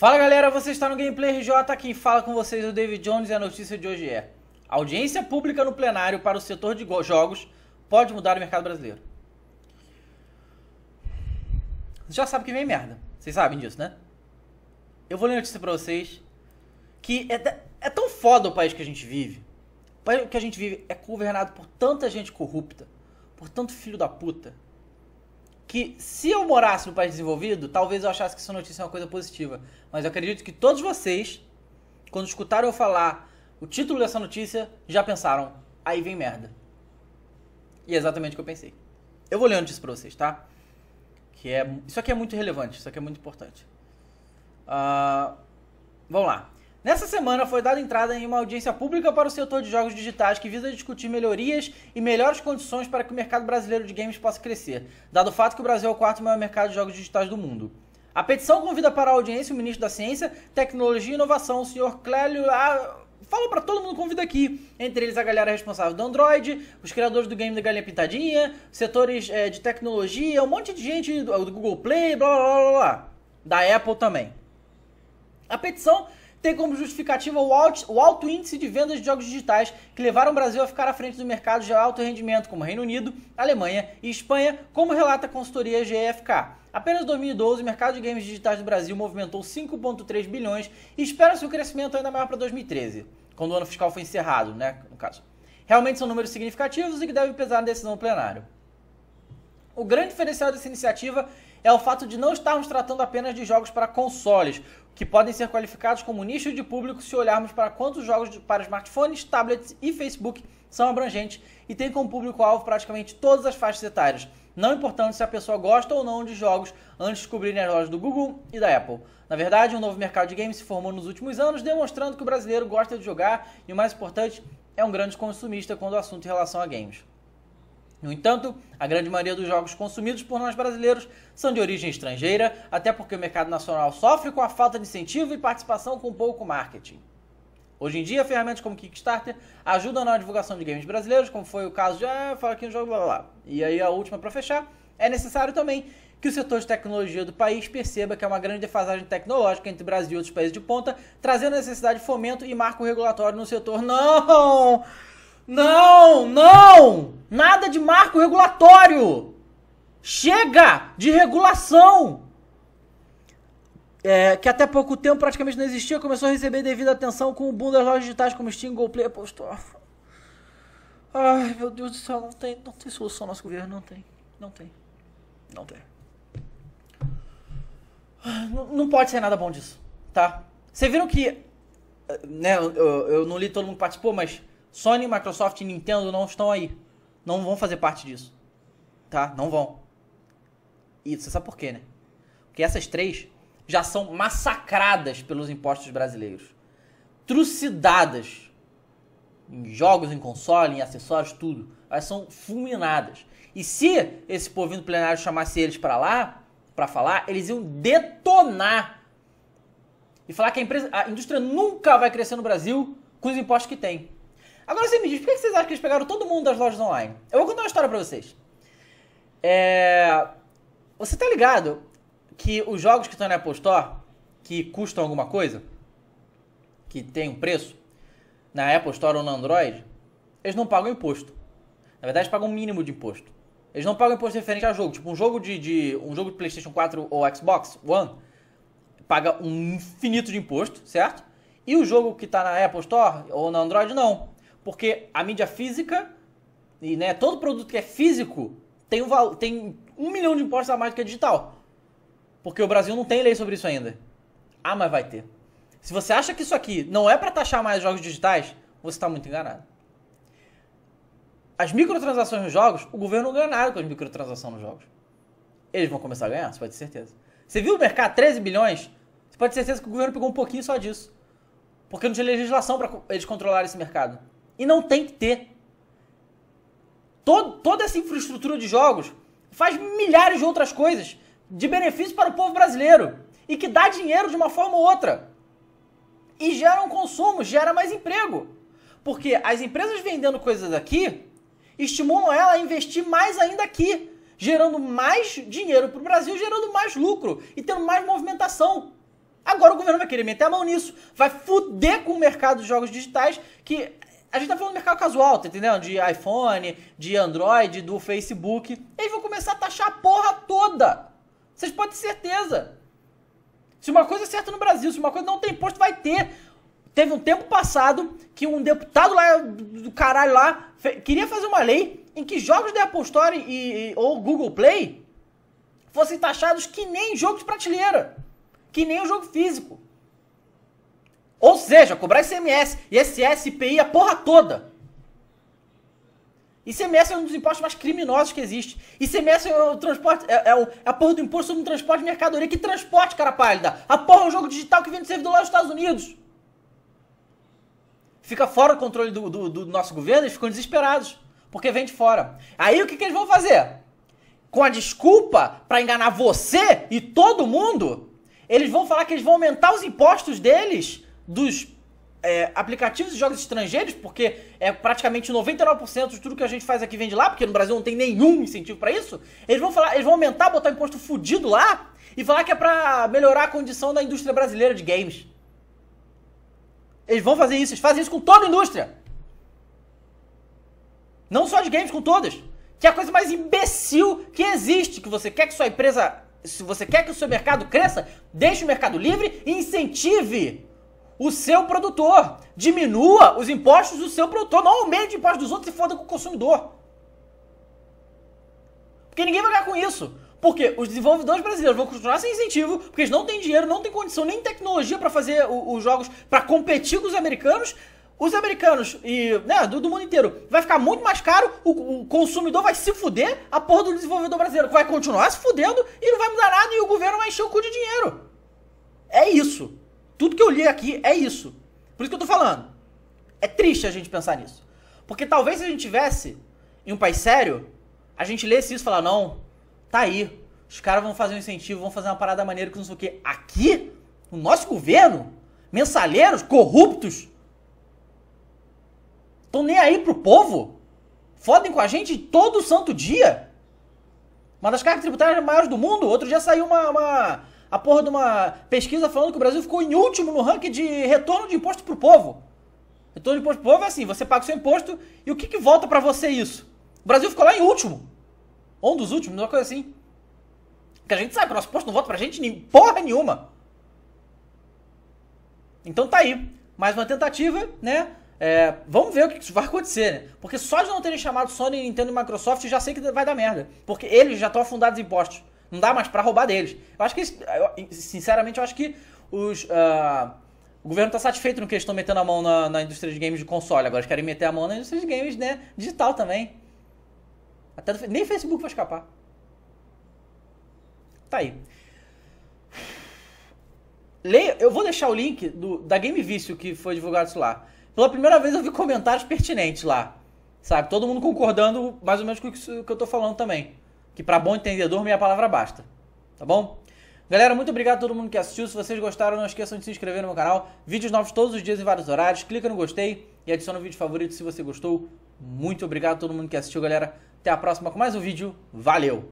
Fala galera, você está no Gameplay RJ, quem fala com vocês é o David Jones e a notícia de hoje é Audiência pública no plenário para o setor de jogos pode mudar o mercado brasileiro. Você já sabe que vem merda, vocês sabem disso, né? Eu vou ler notícia pra vocês que é, é tão foda o país que a gente vive. O país que a gente vive é governado por tanta gente corrupta, por tanto filho da puta, que se eu morasse no país desenvolvido, talvez eu achasse que essa notícia é uma coisa positiva. Mas eu acredito que todos vocês, quando escutaram eu falar o título dessa notícia, já pensaram, aí vem merda. E é exatamente o que eu pensei. Eu vou ler a notícia pra vocês, tá? Que é, isso aqui é muito relevante, isso aqui é muito importante. Uh, vamos lá. Nessa semana foi dada entrada em uma audiência pública para o setor de jogos digitais que visa discutir melhorias e melhores condições para que o mercado brasileiro de games possa crescer, dado o fato que o Brasil é o quarto maior mercado de jogos digitais do mundo. A petição convida para a audiência o ministro da Ciência, Tecnologia e Inovação, o senhor Clélio. Ah, Fala para todo mundo convida aqui, entre eles a galera responsável do Android, os criadores do game da Galinha Pintadinha, setores é, de tecnologia, um monte de gente do, do Google Play, blá blá blá blá, da Apple também. A petição tem como justificativa o alto, o alto índice de vendas de jogos digitais que levaram o Brasil a ficar à frente dos mercados de alto rendimento, como Reino Unido, Alemanha e Espanha, como relata a consultoria GFK. Apenas em 2012, o mercado de games digitais do Brasil movimentou 5,3 bilhões e espera-se um crescimento ainda maior para 2013, quando o ano fiscal foi encerrado, né, no caso. Realmente são números significativos e que devem pesar na decisão do plenário. O grande diferencial dessa iniciativa é o fato de não estarmos tratando apenas de jogos para consoles, que podem ser qualificados como nicho de público se olharmos para quantos jogos para smartphones, tablets e Facebook são abrangentes e têm como público-alvo praticamente todas as faixas etárias, não importando se a pessoa gosta ou não de jogos antes de descobrir as lojas do Google e da Apple. Na verdade, um novo mercado de games se formou nos últimos anos, demonstrando que o brasileiro gosta de jogar e, o mais importante, é um grande consumista quando o assunto é em relação a games. No entanto, a grande maioria dos jogos consumidos por nós brasileiros são de origem estrangeira, até porque o mercado nacional sofre com a falta de incentivo e participação com pouco marketing. Hoje em dia, ferramentas como Kickstarter ajudam na divulgação de games brasileiros, como foi o caso de ah, fala aqui no jogo, blá blá blá. E aí a última para fechar, é necessário também que o setor de tecnologia do país perceba que há uma grande defasagem tecnológica entre o Brasil e outros países de ponta, trazendo a necessidade de fomento e marco regulatório no setor. Não! Não! Não! Nada de marco regulatório. Chega de regulação. É, que até pouco tempo praticamente não existia, começou a receber devida atenção com o boom das lojas digitais como Steam, Goplay, Apple Store. Ai, meu Deus do céu, não tem, não tem solução nosso governo, não tem. Não tem. Não tem. Não, não pode ser nada bom disso, tá? Vocês viram que, né, eu, eu não li todo mundo participou, mas Sony, Microsoft e Nintendo não estão aí não vão fazer parte disso. Tá? Não vão. E você sabe por quê, né? Porque essas três já são massacradas pelos impostos brasileiros. Trucidadas. Em jogos, em console, em acessórios, tudo. Elas são fulminadas. E se esse povinho do plenário chamasse eles para lá, para falar, eles iam detonar. E falar que a, empresa, a indústria nunca vai crescer no Brasil com os impostos que tem. Agora você me diz, por que vocês acham que eles pegaram todo mundo das lojas online? Eu vou contar uma história pra vocês. É... Você tá ligado que os jogos que estão na Apple Store, que custam alguma coisa, que tem um preço, na Apple Store ou no Android, eles não pagam imposto. Na verdade, pagam um mínimo de imposto. Eles não pagam imposto referente a jogo. Tipo, um jogo de, de, um jogo de PlayStation 4 ou Xbox One paga um infinito de imposto, certo? E o jogo que está na Apple Store ou na Android, não. Porque a mídia física, e né, todo produto que é físico, tem um, tem um milhão de impostos a mais do que é digital. Porque o Brasil não tem lei sobre isso ainda. Ah, mas vai ter. Se você acha que isso aqui não é para taxar mais jogos digitais, você está muito enganado. As microtransações nos jogos, o governo não ganha nada com as microtransações nos jogos. Eles vão começar a ganhar, você pode ter certeza. Você viu o mercado 13 bilhões? Você pode ter certeza que o governo pegou um pouquinho só disso. Porque não tinha legislação para eles controlarem esse mercado. E não tem que ter. Todo, toda essa infraestrutura de jogos faz milhares de outras coisas de benefício para o povo brasileiro e que dá dinheiro de uma forma ou outra. E gera um consumo, gera mais emprego. Porque as empresas vendendo coisas aqui estimulam ela a investir mais ainda aqui, gerando mais dinheiro para o Brasil, gerando mais lucro e tendo mais movimentação. Agora o governo vai querer meter a mão nisso, vai fuder com o mercado de jogos digitais, que a gente tá falando do mercado casual, tá entendendo? De iPhone, de Android, do Facebook. Eles vão começar a taxar a porra toda. Vocês podem ter certeza. Se uma coisa é certa no Brasil, se uma coisa não tem imposto, vai ter. Teve um tempo passado que um deputado lá do caralho lá queria fazer uma lei em que jogos da Apple Store e, e, ou Google Play fossem taxados que nem jogos de prateleira, que nem o jogo físico. Ou seja, cobrar ICMS, ISS, IPI, a porra toda. ICMS é um dos impostos mais criminosos que existe. ICMS é o transporte, é, é, o, é a porra do imposto sobre o transporte de mercadoria. Que transporte, cara pálida? A porra é um jogo digital que vem do servidor lá dos Estados Unidos. Fica fora do controle do, do, do nosso governo, eles ficam desesperados. Porque vem de fora. Aí o que, que eles vão fazer? Com a desculpa para enganar você e todo mundo, eles vão falar que eles vão aumentar os impostos deles dos é, aplicativos de jogos estrangeiros, porque é praticamente 99% de tudo que a gente faz aqui vem de lá, porque no Brasil não tem nenhum incentivo para isso. Eles vão falar, eles vão aumentar, botar imposto fudido lá e falar que é para melhorar a condição da indústria brasileira de games. Eles vão fazer isso, eles fazem isso com toda a indústria. Não só de games, com todas. Que é a coisa mais imbecil que existe, que você quer que sua empresa, se você quer que o seu mercado cresça, deixe o mercado livre e incentive o seu produtor. Diminua os impostos do seu produtor. Não aumente os impostos dos outros e foda com o consumidor. Porque ninguém vai ganhar com isso. Porque os desenvolvedores brasileiros vão continuar sem incentivo, porque eles não têm dinheiro, não têm condição, nem tecnologia para fazer os jogos, para competir com os americanos. Os americanos e né, do, do, mundo inteiro vai ficar muito mais caro, o, o, consumidor vai se fuder, a porra do desenvolvedor brasileiro vai continuar se fudendo e não vai mudar nada e o governo vai encher o cu de dinheiro. É isso. Tudo que eu li aqui é isso. Por isso que eu tô falando. É triste a gente pensar nisso. Porque talvez se a gente tivesse em um país sério, a gente lesse isso e falar, não, tá aí. Os caras vão fazer um incentivo, vão fazer uma parada maneira que não sei o quê. Aqui, no nosso governo, mensaleiros, corruptos, tão nem aí pro povo. Fodem com a gente todo santo dia. Uma das cargas tributárias maiores do mundo. Outro dia saiu uma, uma a porra de uma pesquisa falando que o Brasil ficou em último no ranking de retorno de imposto pro povo. Retorno de imposto pro povo é assim, você paga o seu imposto e o que, que volta para você isso? O Brasil ficou lá em último. Ou um dos últimos, uma coisa assim. Que a gente sabe que o nosso imposto não volta pra gente nem porra nenhuma. Então tá aí. Mais uma tentativa, né? É, vamos ver o que vai acontecer, né? Porque só de não terem chamado Sony, Nintendo e Microsoft, já sei que vai dar merda. Porque eles já estão afundados em impostos. Não dá mais para roubar deles. Eu acho que, sinceramente, eu acho que os. Uh, o governo está satisfeito no que eles estão metendo a mão na, na, indústria de games de console. Agora eles querem meter a mão na indústria de games, né? Digital também. Até do, nem Facebook vai escapar. Tá aí. Leia, eu vou deixar o link do, da Game Vício que foi divulgado isso lá. Pela primeira vez eu vi comentários pertinentes lá. Sabe? Todo mundo concordando mais ou menos com o que eu estou falando também. Que para bom entendedor, minha palavra basta. Tá bom? Galera, muito obrigado a todo mundo que assistiu. Se vocês gostaram, não esqueçam de se inscrever no meu canal. Vídeos novos todos os dias em vários horários. Clica no gostei e adiciona o vídeo favorito se você gostou. Muito obrigado a todo mundo que assistiu, galera. Até a próxima com mais um vídeo. Valeu!